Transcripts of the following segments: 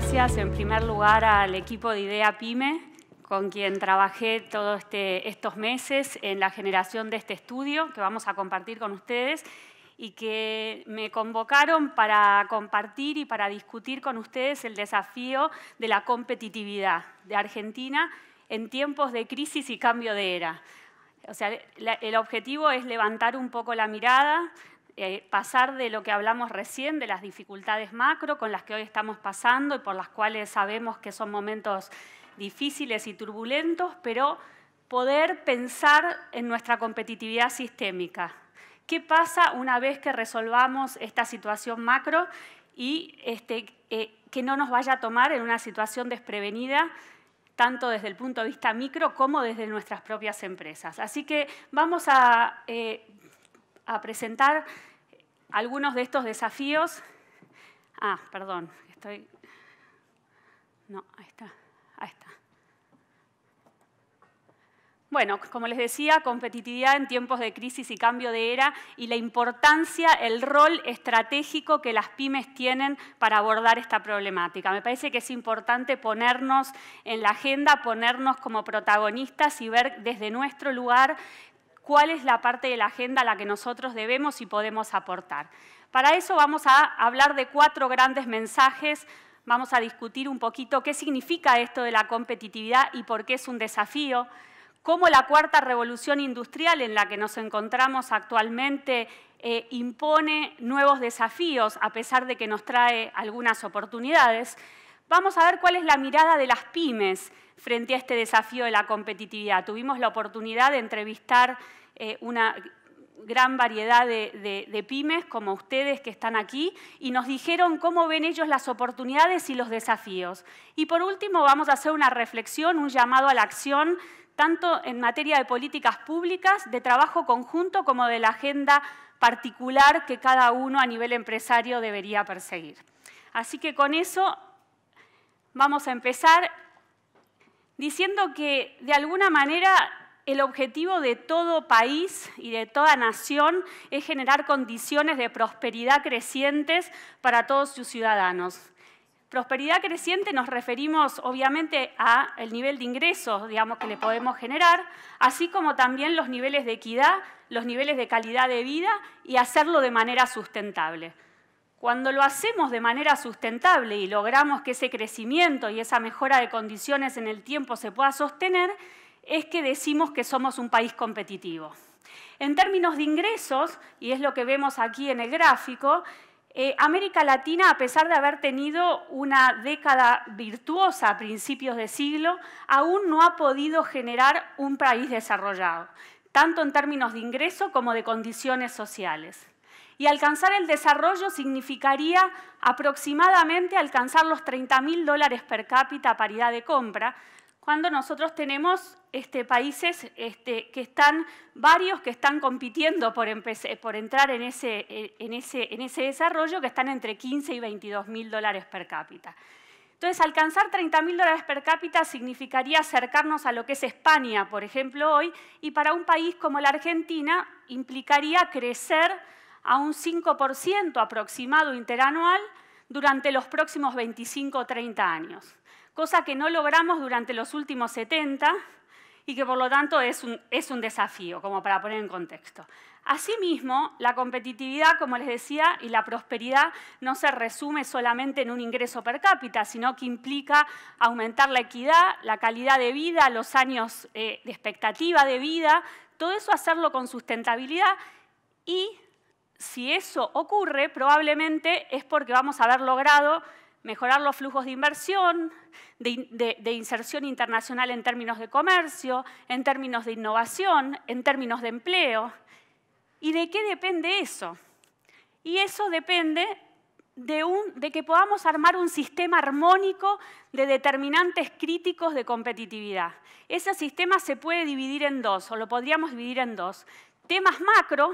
gracias en primer lugar al equipo de Idea Pyme, con quien trabajé todos este, estos meses en la generación de este estudio que vamos a compartir con ustedes y que me convocaron para compartir y para discutir con ustedes el desafío de la competitividad de Argentina en tiempos de crisis y cambio de era. O sea, el objetivo es levantar un poco la mirada, eh, pasar de lo que hablamos recién, de las dificultades macro con las que hoy estamos pasando y por las cuales sabemos que son momentos difíciles y turbulentos, pero poder pensar en nuestra competitividad sistémica. ¿Qué pasa una vez que resolvamos esta situación macro y este, eh, que no nos vaya a tomar en una situación desprevenida, tanto desde el punto de vista micro como desde nuestras propias empresas? Así que vamos a eh, a presentar algunos de estos desafíos. Ah, perdón, estoy... No, ahí está, ahí está. Bueno, como les decía, competitividad en tiempos de crisis y cambio de era y la importancia, el rol estratégico que las pymes tienen para abordar esta problemática. Me parece que es importante ponernos en la agenda, ponernos como protagonistas y ver desde nuestro lugar cuál es la parte de la agenda a la que nosotros debemos y podemos aportar. Para eso vamos a hablar de cuatro grandes mensajes, vamos a discutir un poquito qué significa esto de la competitividad y por qué es un desafío, cómo la cuarta revolución industrial en la que nos encontramos actualmente eh, impone nuevos desafíos a pesar de que nos trae algunas oportunidades. Vamos a ver cuál es la mirada de las pymes frente a este desafío de la competitividad. Tuvimos la oportunidad de entrevistar eh, una gran variedad de, de, pymes como ustedes que están aquí y nos dijeron cómo ven ellos las oportunidades y los desafíos. Y por último vamos a hacer una reflexión, un llamado a la acción, tanto en materia de políticas públicas, de trabajo conjunto, como de la agenda particular que cada uno a nivel empresario debería perseguir. Así que con eso vamos a empezar diciendo que de alguna manera el objetivo de todo país y de toda nación es generar condiciones de prosperidad crecientes para todos sus ciudadanos. Prosperidad creciente nos referimos obviamente al nivel de ingresos, que le podemos generar, así como también los niveles de equidad, los niveles de calidad de vida y hacerlo de manera sustentable. Cuando lo hacemos de manera sustentable y logramos que ese crecimiento y esa mejora de condiciones en el tiempo se pueda sostener, es que decimos que somos un país competitivo. En términos de ingresos, y es lo que vemos aquí en el gráfico, eh, América Latina, a pesar de haber tenido una década virtuosa a principios de siglo, aún no ha podido generar un país desarrollado, tanto en términos de ingreso como de condiciones sociales y alcanzar el desarrollo significaría aproximadamente alcanzar los 30 mil dólares per cápita a paridad de compra, cuando nosotros tenemos este, países este, que están, varios que están compitiendo por, entrar eh, en ese, en ese desarrollo, que están entre 15 y 22 mil dólares per cápita. Entonces, alcanzar 30 mil dólares per cápita significaría acercarnos a lo que es España, por ejemplo, hoy, y para un país como la Argentina implicaría crecer a un 5% aproximado interanual durante los próximos 25 o 30 años, cosa que no logramos durante los últimos 70 y que por lo tanto es un, es un desafío, como para poner en contexto. Asimismo, la competitividad, como les decía, y la prosperidad no se resume solamente en un ingreso per cápita, sino que implica aumentar la equidad, la calidad de vida, los años eh, de expectativa de vida, todo eso hacerlo con sustentabilidad y si eso ocurre, probablemente es porque vamos a haber logrado mejorar los flujos de inversión, de, inserción internacional en términos de comercio, en términos de innovación, en términos de empleo. ¿Y de qué depende eso? Y eso depende de que podamos armar un sistema armónico de determinantes críticos de competitividad. Ese sistema se puede dividir en dos, o lo podríamos dividir en dos. Temas macro,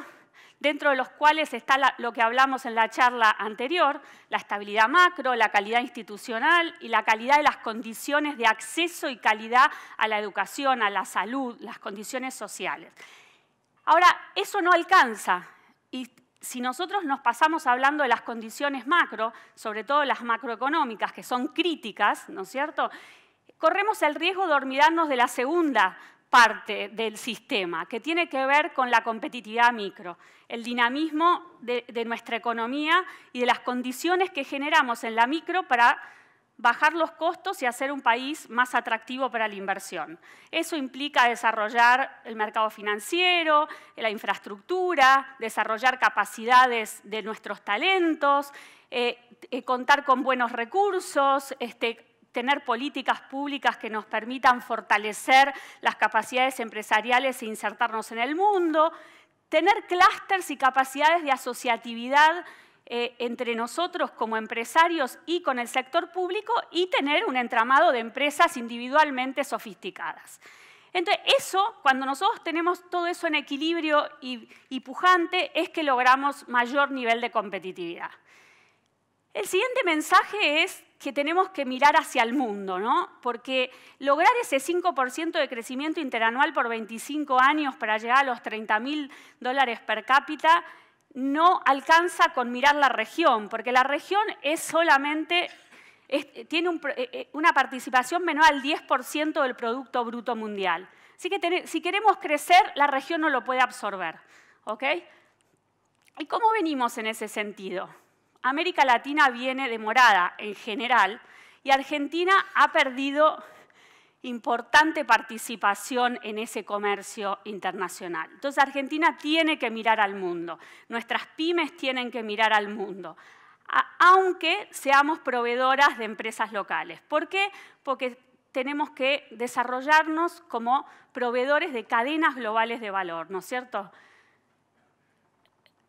dentro de los cuales está lo que hablamos en la charla anterior, la estabilidad macro, la calidad institucional y la calidad de las condiciones de acceso y calidad a la educación, a la salud, las condiciones sociales. Ahora, eso no alcanza y si nosotros nos pasamos hablando de las condiciones macro, sobre todo las macroeconómicas, que son críticas, ¿no es cierto?, corremos el riesgo de olvidarnos de la segunda parte del sistema que tiene que ver con la competitividad micro, el dinamismo de, nuestra economía y de las condiciones que generamos en la micro para bajar los costos y hacer un país más atractivo para la inversión. Eso implica desarrollar el mercado financiero, la infraestructura, desarrollar capacidades de nuestros talentos, eh, eh, contar con buenos recursos, este, tener políticas públicas que nos permitan fortalecer las capacidades empresariales e insertarnos en el mundo, tener clústeres y capacidades de asociatividad eh, entre nosotros como empresarios y con el sector público y tener un entramado de empresas individualmente sofisticadas. Entonces, eso, cuando nosotros tenemos todo eso en equilibrio y pujante, es que logramos mayor nivel de competitividad. El siguiente mensaje es que tenemos que mirar hacia el mundo, ¿no? Porque lograr ese 5% de crecimiento interanual por 25 años para llegar a los 30.000 dólares per cápita no alcanza con mirar la región, porque la región es solamente, tiene eh, eh, una participación menor al 10% del Producto Bruto Mundial. Así que si queremos crecer, la región no lo puede absorber. ¿ok? ¿Y cómo venimos en ese sentido? América Latina viene demorada en general y Argentina ha perdido importante participación en ese comercio internacional. Entonces Argentina tiene que mirar al mundo, nuestras pymes tienen que mirar al mundo, aunque seamos proveedoras de empresas locales. ¿Por qué? Porque tenemos que desarrollarnos como proveedores de cadenas globales de valor, ¿no es cierto?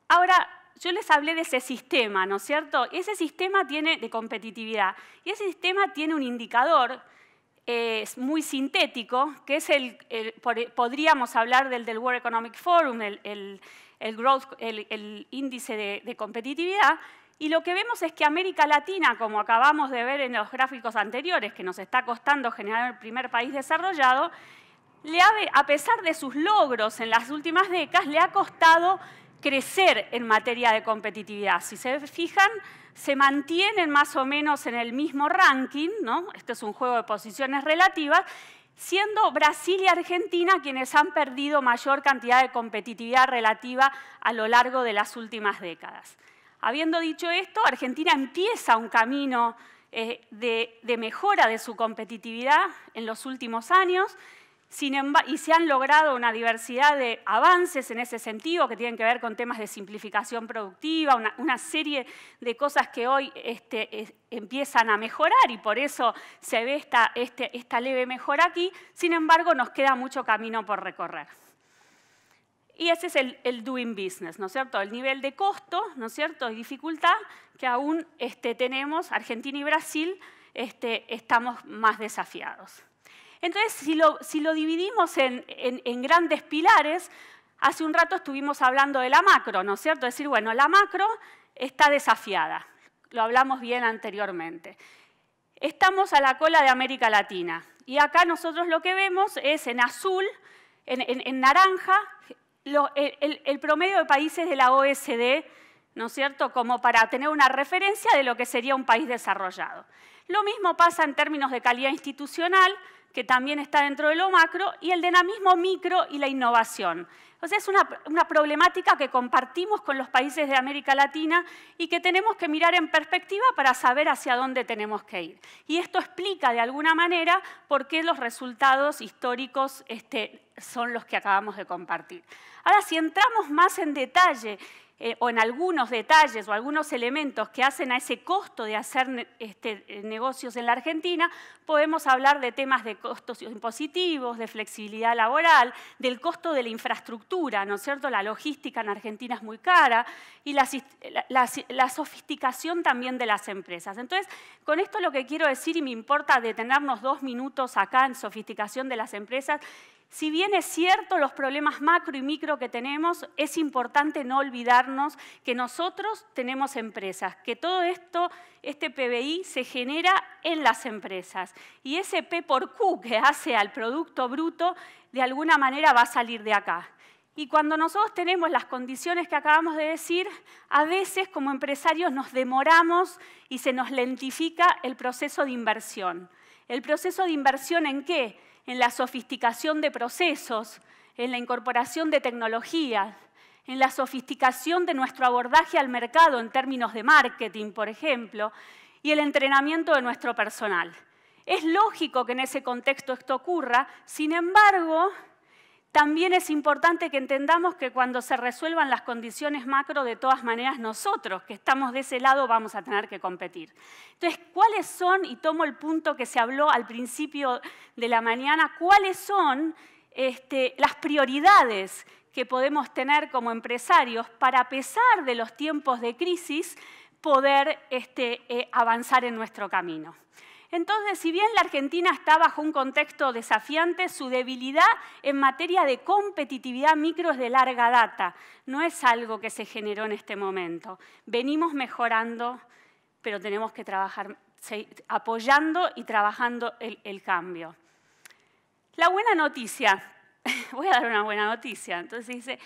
Ahora, yo les hablé de ese sistema, ¿no es cierto? Ese sistema tiene de competitividad y ese sistema tiene un indicador eh, muy sintético, que es el, podríamos hablar del del World Economic Forum, el, índice de, competitividad, y lo que vemos es que América Latina, como acabamos de ver en los gráficos anteriores, que nos está costando generar el primer país desarrollado, le a pesar de sus logros en las últimas décadas, le ha costado crecer en materia de competitividad. Si se fijan, se mantienen más o menos en el mismo ranking, ¿no? este es un juego de posiciones relativas, siendo Brasil y Argentina quienes han perdido mayor cantidad de competitividad relativa a lo largo de las últimas décadas. Habiendo dicho esto, Argentina empieza un camino eh, de, de mejora de su competitividad en los últimos años, y se han logrado una diversidad de avances en ese sentido que tienen que ver con temas de simplificación productiva, una, serie de cosas que hoy este, empiezan a mejorar y por eso se ve este, esta, leve mejora aquí. Sin embargo, nos queda mucho camino por recorrer. Y ese es el, doing business, ¿no es cierto? El nivel de costo, ¿no es cierto? Y dificultad que aún este, tenemos, Argentina y Brasil, estamos más desafiados. Entonces, si lo, dividimos en, grandes pilares, hace un rato estuvimos hablando de la macro, ¿no es cierto? Es decir, bueno, la macro está desafiada, lo hablamos bien anteriormente. Estamos a la cola de América Latina y acá nosotros lo que vemos es en azul, en, naranja, el, el, promedio de países de la OSD, ¿no es cierto?, como para tener una referencia de lo que sería un país desarrollado. Lo mismo pasa en términos de calidad institucional, que también está dentro de lo macro, y el dinamismo micro y la innovación. O sea, es una, problemática que compartimos con los países de América Latina y que tenemos que mirar en perspectiva para saber hacia dónde tenemos que ir. Y esto explica de alguna manera por qué los resultados históricos este, son los que acabamos de compartir. Ahora, si entramos más en detalle eh, o en algunos detalles o algunos elementos que hacen a ese costo de hacer este, eh, negocios en la Argentina, podemos hablar de temas de costos impositivos, de flexibilidad laboral, del costo de la infraestructura, ¿no es cierto? La logística en Argentina es muy cara y la, la sofisticación también de las empresas. Entonces, con esto lo que quiero decir y me importa detenernos dos minutos acá en sofisticación de las empresas, si bien es cierto los problemas macro y micro que tenemos, es importante no olvidar que nosotros tenemos empresas, que todo esto, este PBI se genera en las empresas y ese P por Q que hace al Producto Bruto de alguna manera va a salir de acá. Y cuando nosotros tenemos las condiciones que acabamos de decir, a veces como empresarios nos demoramos y se nos lentifica el proceso de inversión. ¿El proceso de inversión en qué? En la sofisticación de procesos, en la incorporación de tecnología, en la sofisticación de nuestro abordaje al mercado en términos de marketing, por ejemplo, y el entrenamiento de nuestro personal. Es lógico que en ese contexto esto ocurra, sin embargo, también es importante que entendamos que cuando se resuelvan las condiciones macro, de todas maneras nosotros, que estamos de ese lado, vamos a tener que competir. Entonces, ¿cuáles son, y tomo el punto que se habló al principio de la mañana, cuáles son este, las prioridades que podemos tener como empresarios para, a pesar de los tiempos de crisis, poder este, eh, avanzar en nuestro camino. Entonces, si bien la Argentina está bajo un contexto desafiante, su debilidad en materia de competitividad micro es de larga data, no es algo que se generó en este momento. Venimos mejorando, pero tenemos que trabajar apoyando y trabajando el cambio. La buena noticia voy a dar una buena noticia. Entonces dice,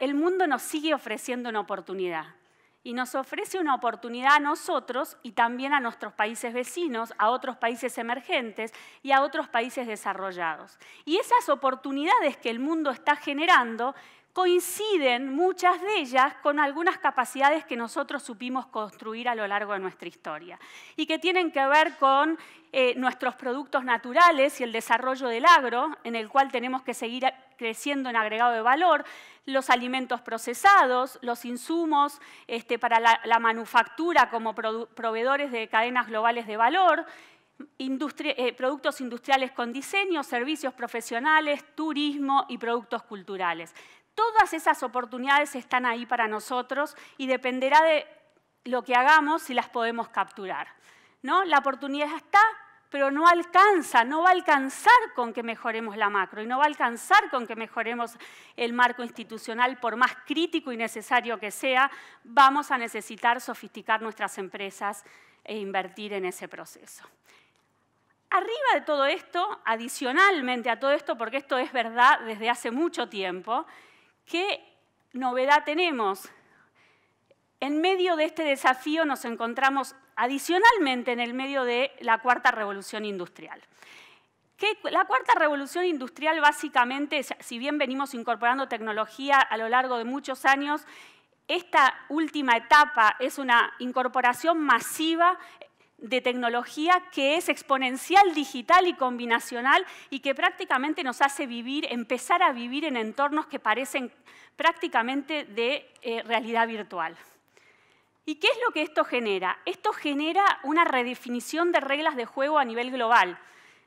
el mundo nos sigue ofreciendo una oportunidad. Y nos ofrece una oportunidad a nosotros y también a nuestros países vecinos, a otros países emergentes y a otros países desarrollados. Y esas oportunidades que el mundo está generando coinciden muchas de ellas con algunas capacidades que nosotros supimos construir a lo largo de nuestra historia y que tienen que ver con eh, nuestros productos naturales y el desarrollo del agro, en el cual tenemos que seguir creciendo en agregado de valor, los alimentos procesados, los insumos este, para la, manufactura como proveedores de cadenas globales de valor, eh, productos industriales con diseño, servicios profesionales, turismo y productos culturales. Todas esas oportunidades están ahí para nosotros y dependerá de lo que hagamos si las podemos capturar. ¿no? La oportunidad está, pero no alcanza, no va a alcanzar con que mejoremos la macro y no va a alcanzar con que mejoremos el marco institucional, por más crítico y necesario que sea, vamos a necesitar sofisticar nuestras empresas e invertir en ese proceso. Arriba de todo esto, adicionalmente a todo esto, porque esto es verdad desde hace mucho tiempo, ¿Qué novedad tenemos? En medio de este desafío nos encontramos adicionalmente en el medio de la cuarta revolución industrial. Que la cuarta revolución industrial básicamente, si bien venimos incorporando tecnología a lo largo de muchos años, esta última etapa es una incorporación masiva de tecnología que es exponencial, digital y combinacional y que prácticamente nos hace vivir, empezar a vivir en entornos que parecen prácticamente de eh, realidad virtual. ¿Y qué es lo que esto genera? Esto genera una redefinición de reglas de juego a nivel global.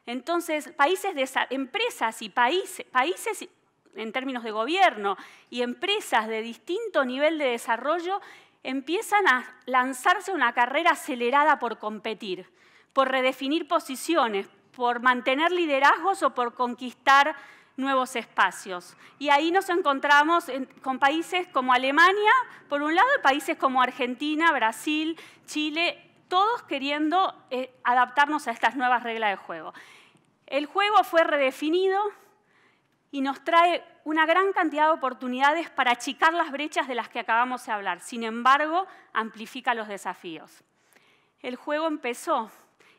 Entonces, países de empresas y países, países en términos de gobierno y empresas de distinto nivel de desarrollo empiezan a lanzarse una carrera acelerada por competir, por redefinir posiciones, por mantener liderazgos o por conquistar nuevos espacios. Y ahí nos encontramos con países como Alemania, por un lado, y países como Argentina, Brasil, Chile, todos queriendo eh, adaptarnos a estas nuevas reglas de juego. El juego fue redefinido, y nos trae una gran cantidad de oportunidades para achicar las brechas de las que acabamos de hablar. Sin embargo, amplifica los desafíos. El juego empezó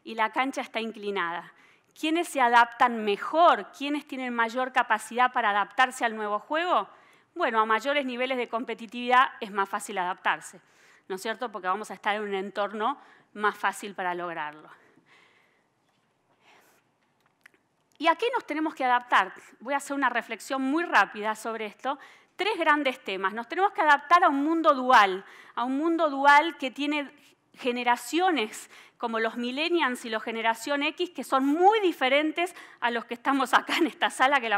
y la cancha está inclinada. ¿Quiénes se adaptan mejor? ¿Quiénes tienen mayor capacidad para adaptarse al nuevo juego? Bueno, a mayores niveles de competitividad es más fácil adaptarse, ¿no es cierto? Porque vamos a estar en un entorno más fácil para lograrlo. ¿Y a qué nos tenemos que adaptar? Voy a hacer una reflexión muy rápida sobre esto. Tres grandes temas. Nos tenemos que adaptar a un mundo dual, a un mundo dual que tiene generaciones como los millennials y los generación X que son muy diferentes a los que estamos acá en esta sala, que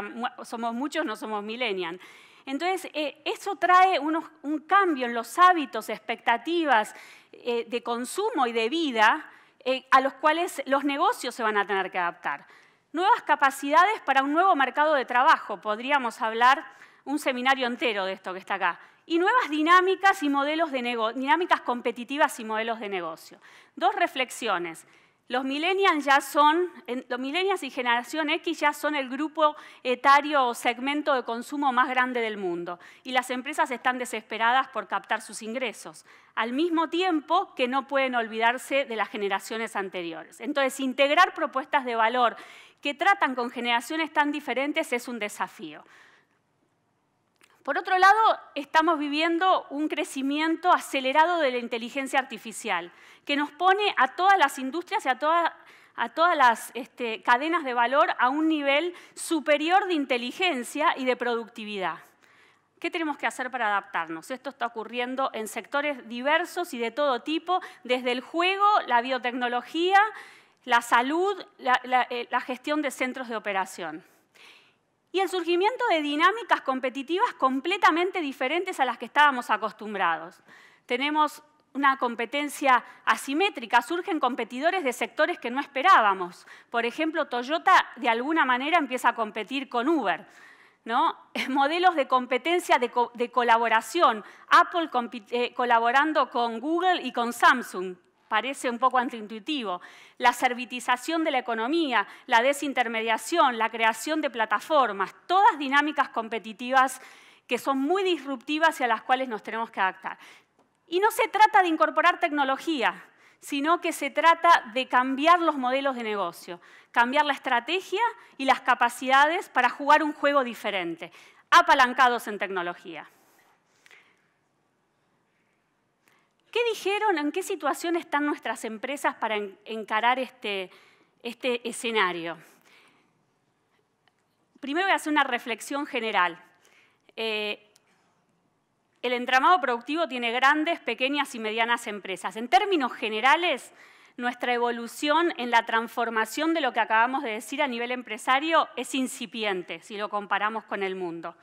somos muchos, no somos millennials. Entonces, eh, eso trae un cambio en los hábitos, expectativas eh, de consumo y de vida eh, a los cuales los negocios se van a tener que adaptar nuevas capacidades para un nuevo mercado de trabajo, podríamos hablar un seminario entero de esto que está acá, y nuevas dinámicas y modelos de negocio, dinámicas competitivas y modelos de negocio. Dos reflexiones. Los millennials ya son, los millennials y generación X ya son el grupo etario o segmento de consumo más grande del mundo y las empresas están desesperadas por captar sus ingresos, al mismo tiempo que no pueden olvidarse de las generaciones anteriores. Entonces, integrar propuestas de valor que tratan con generaciones tan diferentes es un desafío. Por otro lado, estamos viviendo un crecimiento acelerado de la inteligencia artificial, que nos pone a todas las industrias y a, todas las este, cadenas de valor a un nivel superior de inteligencia y de productividad. ¿Qué tenemos que hacer para adaptarnos? Esto está ocurriendo en sectores diversos y de todo tipo, desde el juego, la biotecnología, la salud, eh, la, gestión de centros de operación. Y el surgimiento de dinámicas competitivas completamente diferentes a las que estábamos acostumbrados. Tenemos una competencia asimétrica, surgen competidores de sectores que no esperábamos. Por ejemplo, Toyota de alguna manera empieza a competir con Uber. ¿no? Modelos de competencia de, colaboración, Apple eh, colaborando con Google y con Samsung parece un poco antiintuitivo, la servitización de la economía, la desintermediación, la creación de plataformas, todas dinámicas competitivas que son muy disruptivas y a las cuales nos tenemos que adaptar. Y no se trata de incorporar tecnología, sino que se trata de cambiar los modelos de negocio, cambiar la estrategia y las capacidades para jugar un juego diferente, apalancados en tecnología. ¿Qué dijeron? ¿En qué situación están nuestras empresas para encarar este, este, escenario? Primero voy a hacer una reflexión general. Eh, el entramado productivo tiene grandes, pequeñas y medianas empresas. En términos generales, nuestra evolución en la transformación de lo que acabamos de decir a nivel empresario es incipiente si lo comparamos con el mundo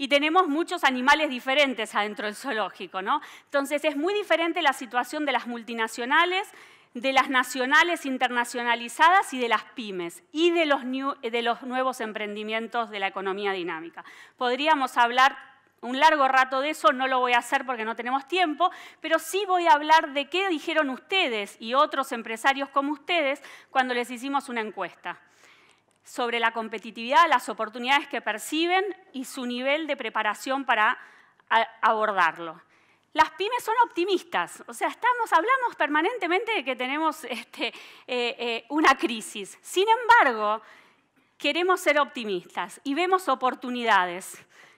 y tenemos muchos animales diferentes adentro del zoológico, Entonces es muy diferente la situación de las multinacionales, de las nacionales internacionalizadas y de las pymes y de los, de los nuevos emprendimientos de la economía dinámica. Podríamos hablar un largo rato de eso, no lo voy a hacer porque no tenemos tiempo, pero sí voy a hablar de qué dijeron ustedes y otros empresarios como ustedes cuando les hicimos una encuesta sobre la competitividad, las oportunidades que perciben y su nivel de preparación para abordarlo. Las pymes son optimistas, o sea, estamos, hablamos permanentemente de que tenemos este, eh, eh, una crisis. Sin embargo, queremos ser optimistas y vemos oportunidades.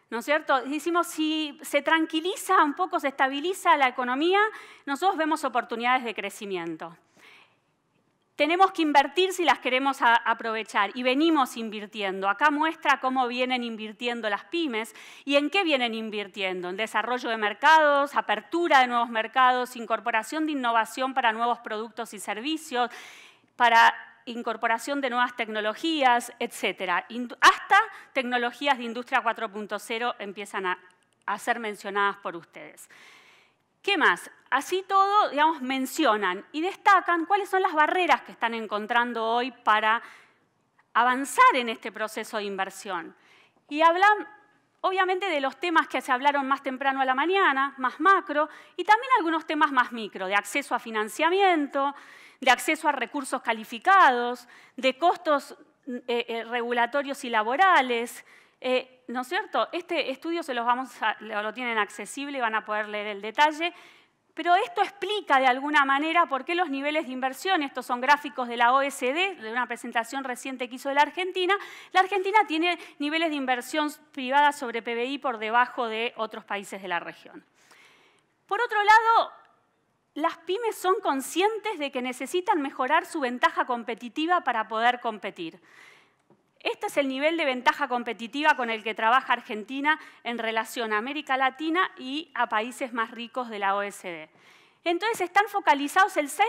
¿no es cierto? Decimos, si se tranquiliza un poco, se estabiliza la economía, nosotros vemos oportunidades de crecimiento tenemos que invertir si las queremos aprovechar y venimos invirtiendo. Acá muestra cómo vienen invirtiendo las pymes y en qué vienen invirtiendo. En desarrollo de mercados, apertura de nuevos mercados, incorporación de innovación para nuevos productos y servicios, para incorporación de nuevas tecnologías, etcétera. Hasta tecnologías de industria 4.0 empiezan a ser mencionadas por ustedes. ¿Qué más? Así todo, digamos, mencionan y destacan cuáles son las barreras que están encontrando hoy para avanzar en este proceso de inversión. Y hablan, obviamente, de los temas que se hablaron más temprano a la mañana, más macro, y también algunos temas más micro, de acceso a financiamiento, de acceso a recursos calificados, de costos eh, eh, regulatorios y laborales, eh, ¿No es cierto? Este estudio se los vamos lo tienen accesible y van a poder leer el detalle. Pero esto explica de alguna manera por qué los niveles de inversión, estos son gráficos de la OSD, de una presentación reciente que hizo de la Argentina, la Argentina tiene niveles de inversión privada sobre PBI por debajo de otros países de la región. Por otro lado, las pymes son conscientes de que necesitan mejorar su ventaja competitiva para poder competir. Este es el nivel de ventaja competitiva con el que trabaja Argentina en relación a América Latina y a países más ricos de la O.S.D. Entonces están focalizados, el 6,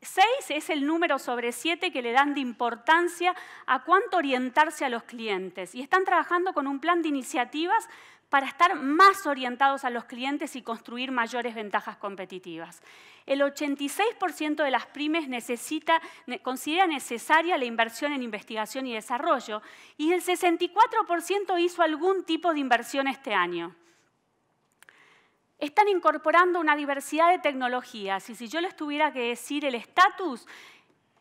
6, es el número sobre 7 que le dan de importancia a cuánto orientarse a los clientes y están trabajando con un plan de iniciativas para estar más orientados a los clientes y construir mayores ventajas competitivas. El 86% de las pymes considera necesaria la inversión en investigación y desarrollo y el 64% hizo algún tipo de inversión este año. Están incorporando una diversidad de tecnologías y si yo les tuviera que decir el estatus,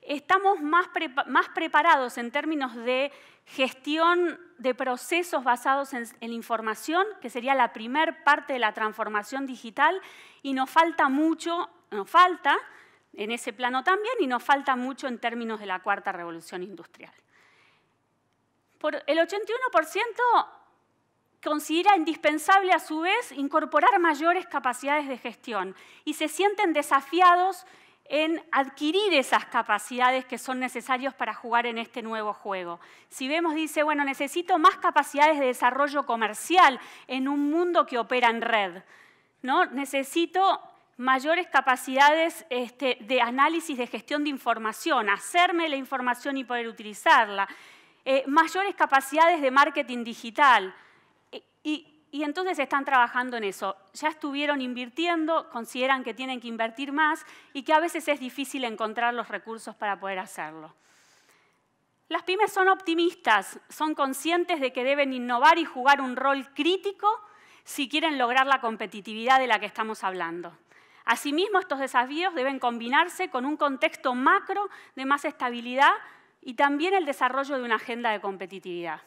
estamos más, más preparados en términos de gestión de procesos basados en, la información, que sería la primer parte de la transformación digital, y nos falta mucho, nos falta en ese plano también, y nos falta mucho en términos de la cuarta revolución industrial. Por el 81% considera indispensable a su vez incorporar mayores capacidades de gestión y se sienten desafiados en adquirir esas capacidades que son necesarias para jugar en este nuevo juego. Si vemos, dice, bueno, necesito más capacidades de desarrollo comercial en un mundo que opera en red. Necesito mayores capacidades este, de análisis de gestión de información, hacerme la información y poder utilizarla, eh, mayores capacidades de marketing digital, y entonces están trabajando en eso. Ya estuvieron invirtiendo, consideran que tienen que invertir más y que a veces es difícil encontrar los recursos para poder hacerlo. Las pymes son optimistas, son conscientes de que deben innovar y jugar un rol crítico si quieren lograr la competitividad de la que estamos hablando. Asimismo, estos desafíos deben combinarse con un contexto macro de más estabilidad y también el desarrollo de una agenda de competitividad.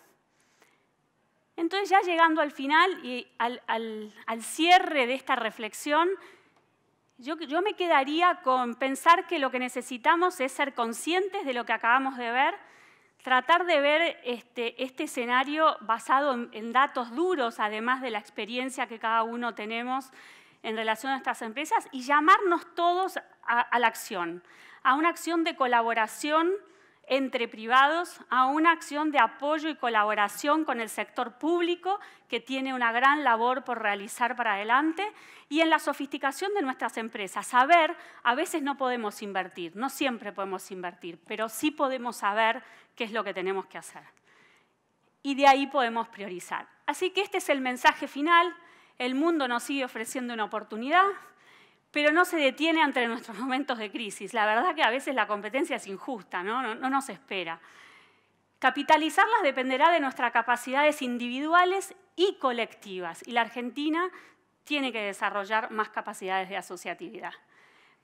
Entonces ya llegando al final y al, cierre de esta reflexión, yo, me quedaría con pensar que lo que necesitamos es ser conscientes de lo que acabamos de ver, tratar de ver este, este escenario basado en, datos duros, además de la experiencia que cada uno tenemos en relación a estas empresas, y llamarnos todos a la acción, a una acción de colaboración entre privados a una acción de apoyo y colaboración con el sector público, que tiene una gran labor por realizar para adelante, y en la sofisticación de nuestras empresas. Saber, a veces no podemos invertir, no siempre podemos invertir, pero sí podemos saber qué es lo que tenemos que hacer. Y de ahí podemos priorizar. Así que este es el mensaje final. El mundo nos sigue ofreciendo una oportunidad pero no se detiene ante nuestros momentos de crisis. La verdad que a veces la competencia es injusta, ¿no? no nos espera. Capitalizarlas dependerá de nuestras capacidades individuales y colectivas, y la Argentina tiene que desarrollar más capacidades de asociatividad.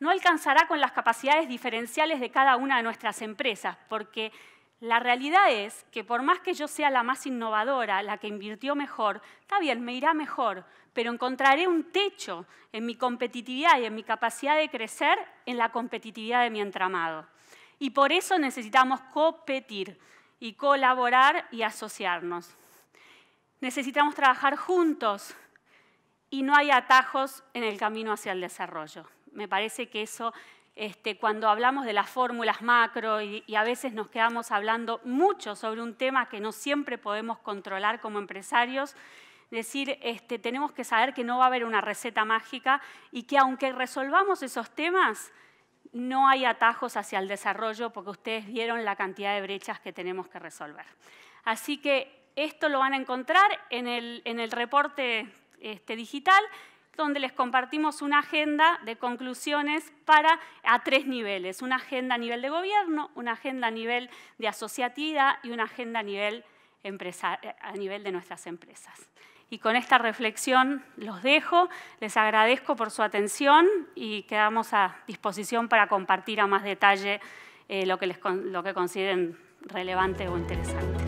No alcanzará con las capacidades diferenciales de cada una de nuestras empresas, porque la realidad es que por más que yo sea la más innovadora, la que invirtió mejor, está bien, me irá mejor, pero encontraré un techo en mi competitividad y en mi capacidad de crecer en la competitividad de mi entramado. Y por eso necesitamos competir y colaborar y asociarnos. Necesitamos trabajar juntos y no hay atajos en el camino hacia el desarrollo. Me parece que eso este, cuando hablamos de las fórmulas macro y, a veces nos quedamos hablando mucho sobre un tema que no siempre podemos controlar como empresarios, decir, este, tenemos que saber que no va a haber una receta mágica y que aunque resolvamos esos temas, no hay atajos hacia el desarrollo porque ustedes vieron la cantidad de brechas que tenemos que resolver. Así que esto lo van a encontrar en el, reporte este, digital donde les compartimos una agenda de conclusiones para a tres niveles, una agenda a nivel de gobierno, una agenda a nivel de asociatividad y una agenda a nivel, a nivel de nuestras empresas. Y con esta reflexión los dejo, les agradezco por su atención y quedamos a disposición para compartir a más detalle eh, lo, que lo que consideren relevante o interesante.